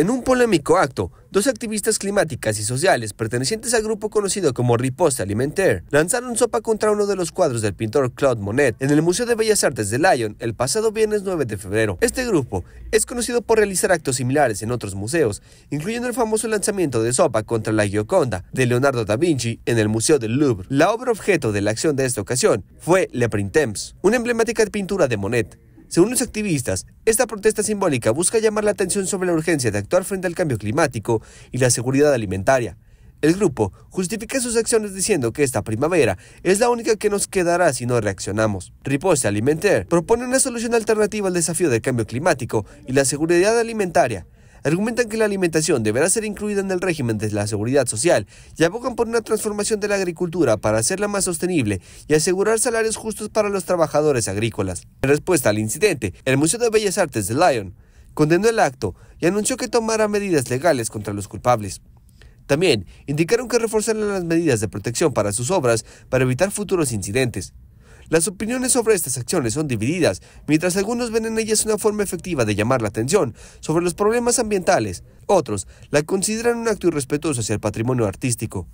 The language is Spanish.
En un polémico acto, dos activistas climáticas y sociales pertenecientes al grupo conocido como Riposte Alimentaire lanzaron sopa contra uno de los cuadros del pintor Claude Monet en el Museo de Bellas Artes de Lyon el pasado viernes 9 de febrero. Este grupo es conocido por realizar actos similares en otros museos, incluyendo el famoso lanzamiento de sopa contra la Gioconda de Leonardo da Vinci en el Museo del Louvre. La obra objeto de la acción de esta ocasión fue Le Printemps, una emblemática pintura de Monet, según los activistas, esta protesta simbólica busca llamar la atención sobre la urgencia de actuar frente al cambio climático y la seguridad alimentaria. El grupo justifica sus acciones diciendo que esta primavera es la única que nos quedará si no reaccionamos. Riposte Alimentaire propone una solución alternativa al desafío del cambio climático y la seguridad alimentaria, Argumentan que la alimentación deberá ser incluida en el régimen de la seguridad social y abogan por una transformación de la agricultura para hacerla más sostenible y asegurar salarios justos para los trabajadores agrícolas. En respuesta al incidente, el Museo de Bellas Artes de Lyon condenó el acto y anunció que tomará medidas legales contra los culpables. También indicaron que reforzarán las medidas de protección para sus obras para evitar futuros incidentes. Las opiniones sobre estas acciones son divididas, mientras algunos ven en ellas una forma efectiva de llamar la atención sobre los problemas ambientales, otros la consideran un acto irrespetuoso hacia el patrimonio artístico.